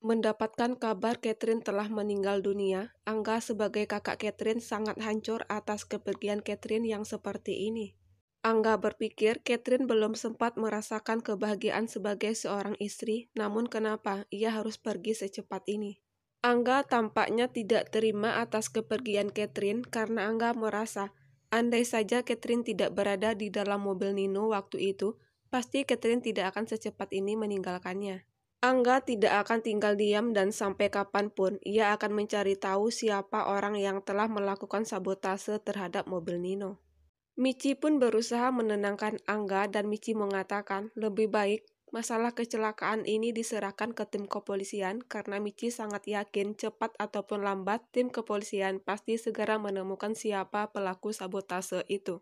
Mendapatkan kabar Catherine telah meninggal dunia, Angga sebagai kakak Catherine sangat hancur atas kepergian Catherine yang seperti ini. Angga berpikir Catherine belum sempat merasakan kebahagiaan sebagai seorang istri, namun kenapa ia harus pergi secepat ini? Angga tampaknya tidak terima atas kepergian Catherine karena Angga merasa, andai saja Catherine tidak berada di dalam mobil Nino waktu itu, pasti Catherine tidak akan secepat ini meninggalkannya. Angga tidak akan tinggal diam dan sampai kapanpun ia akan mencari tahu siapa orang yang telah melakukan sabotase terhadap mobil Nino. Michi pun berusaha menenangkan Angga dan Michi mengatakan lebih baik masalah kecelakaan ini diserahkan ke tim kepolisian karena Michi sangat yakin cepat ataupun lambat tim kepolisian pasti segera menemukan siapa pelaku sabotase itu.